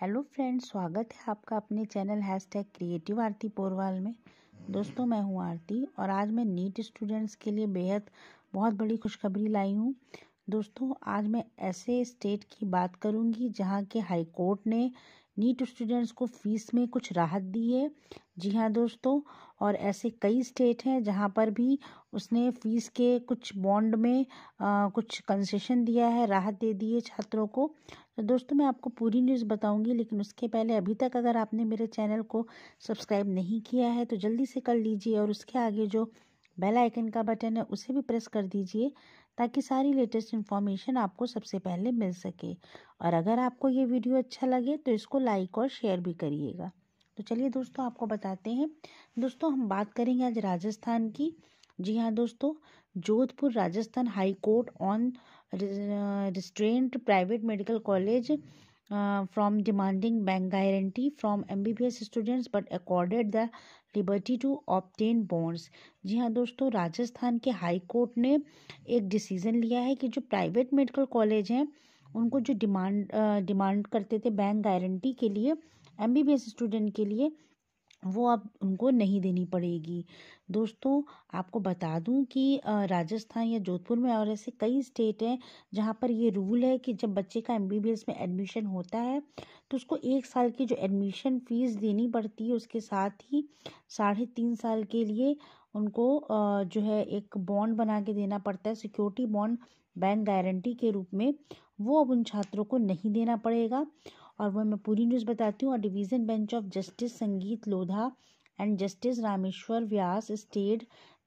hello friends स्वागत है आपका अपने channel hashtag creative Aarti Porwal में दोस्तों मैं हूं आरती और आज मैं नीट स्टूडेंट्स के लिए बेहद बहुत बड़ी खुशखबरी लाई हूं दोस्तों आज मैं ऐसे स्टेट की बात करूंगी जहां के हाई कोर्ट ने नीट स्टूडेंट्स को फीस में कुछ राहत दी है जी हाँ दोस्तों और ऐसे कई स्टेट हैं जहाँ पर भी उसने फीस के कुछ बॉन्ड में आ, कुछ कंसेशन दिया है राहत दे दी है छात्रों को तो दोस्तों मैं आपको पूरी न्यूज़ बताऊंगी लेकिन उसके पहले अभी तक अगर आपने मेरे चैनल को सब्सक्राइब नहीं किया है तो जल्दी से कर लीजिए और उसके आगे जो बेल आइकन का बटन है उसे भी प्रेस कर दीजिए ताकि सारी लेटेस्ट इन्फॉर्मेशन आपको सबसे पहले मिल सके और अगर आपको ये वीडियो अच्छा लगे तो इसको लाइक और शेयर भी करिएगा तो चलिए दोस्तों आपको बताते हैं दोस्तों हम बात करेंगे आज राजस्थान की जी हाँ दोस्तों Jodhpur Rajasthan high court on restraint private medical college demanding bank guarantee from M B B S students but accorded the liberty to obtain bonds जी हाँ दोस्तों राजस्थान के हाई कोर्ट ने एक डिसीज़न लिया है कि जो प्राइवेट मेडिकल कॉलेज हैं उनको जो डिमांड डिमांड uh, करते थे बैंक गारंटी के लिए M B B S student के लिए वो अब उनको नहीं देनी पड़ेगी दोस्तों आपको बता दूं कि राजस्थान या जोधपुर में और ऐसे कई स्टेट हैं जहाँ पर ये रूल है कि जब बच्चे का एमबीबीएस में एडमिशन होता है तो उसको एक साल की जो एडमिशन फ़ीस देनी पड़ती है उसके साथ ही साढ़े तीन साल के लिए उनको जो है एक बॉन्ड बना के देना पड़ता है सिक्योरिटी बॉन्ड बैंक गारंटी के रूप में वो अब उन छात्रों को नहीं देना पड़ेगा और वह मैं पूरी न्यूज़ बताती हूँ और division bench of justice Sangeet Lodha and justice Rameshwar Vyas stayed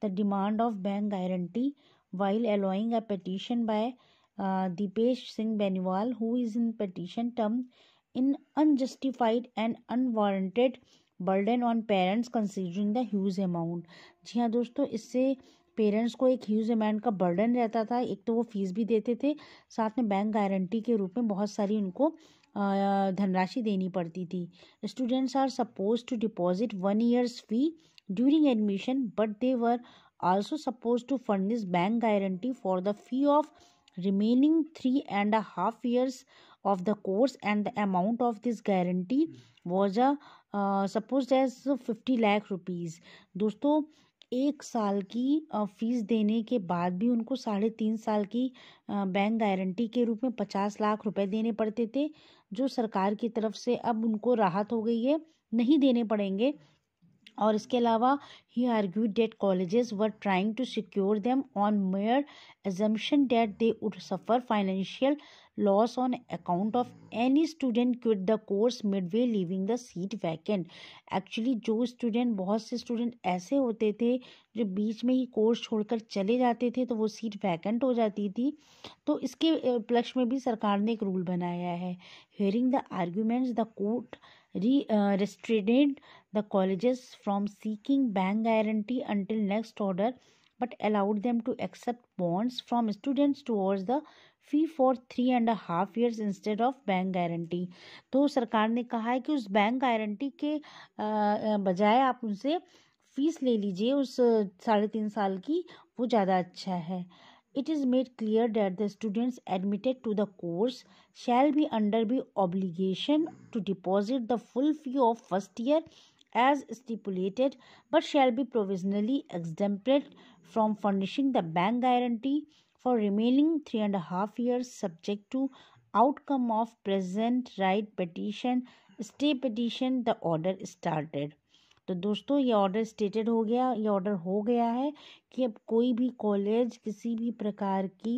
the demand of bank guarantee while allowing a petition by Deepesh Singh Beniwal who is in petition term in unjustified and unwarranted burden on parents considering the huge amount जी हाँ दोस्तों इससे parents को एक huge amount का burden रहता था एक तो वो फीस भी देते थे साथ में बैंक गारंटी के रूप में बहुत सारी उनको धनराशि देनी पड़ती थी students are suppose to deposit one years fee during admission but they were also suppose to fund this bank guarantee for the fee of remaining three and a half years of the course and the amount of this guarantee was a suppose as fifty lakh rupees दोस्तों एक साल की fees देने के बाद भी उनको साढ़े तीन साल की बैंक गारंटी के रूप में पचास लाख रुपए देने पड़ते थे जो सरकार की तरफ से अब उनको राहत हो गई है नहीं देने पड़ेंगे और इसके अलावा ही argued that colleges were trying to secure them on mere assumption that they would suffer financial loss on account of any student quit the course mid way leaving the seat vacant actually जो student बहुत से student ऐसे होते थे जो बीच में ही course छोड़कर चले जाते थे तो वो सीट वैकेंट हो जाती थी तो इसके उपलक्ष्य में भी सरकार ने एक रूल बनाया है hearing the arguments the court री restrained the college from seeking bank guarantee until next order but allowed them to accept bonds from students towards the fee for three and half years instead of bank guarantee तो सरकार ने कहा है कि उस bank guarantee के बजाय आप उनसे फीस ले लीजिए उस साढ़े तीन साल की वो ज़्यादा अच्छा है it is made clear that the students admitted to the course shall be under be obligation to deposit the full fee of first year as stipulated but shall be provisionally exempted from furnishing the bank guarantee for remaining three and a half years subject to outcome of present right petition stay petition the order started तो दोस्तों ये order stated हो गया ये order हो गया है कि अब कोई भी कॉलेज किसी भी प्रकार की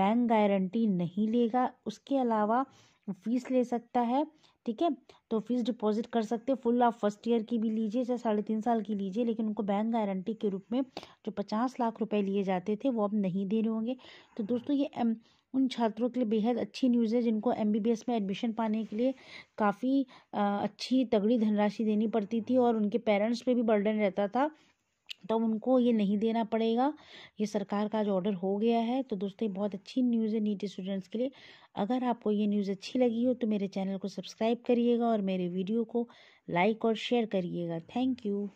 बैंक गारंटी नहीं लेगा उसके अलावा फीस ले सकता है ठीक है तो फीस डिपॉजिट कर सकते हैं फुल आप फर्स्ट ईयर की भी लीजिए चाहे साढ़े तीन साल की लीजिए लेकिन उनको बैंक गारंटी के रूप में जो पचास लाख रुपए लिए जाते थे वो अब नहीं दे रहे होंगे तो दोस्तों ये एम उन छात्रों के लिए बेहद अच्छी न्यूज़ है जिनको एम में एडमिशन पाने के लिए काफ़ी अच्छी तगड़ी धनराशि देनी पड़ती थी और उनके पेरेंट्स पे भी बर्डन रहता था तो उनको ये नहीं देना पड़ेगा ये सरकार का जो ऑर्डर हो गया है तो दोस्तों ये बहुत अच्छी न्यूज़ है नीट स्टूडेंट्स के लिए अगर आपको ये न्यूज़ अच्छी लगी हो तो मेरे चैनल को सब्सक्राइब करिएगा और मेरे वीडियो को लाइक और शेयर करिएगा थैंक यू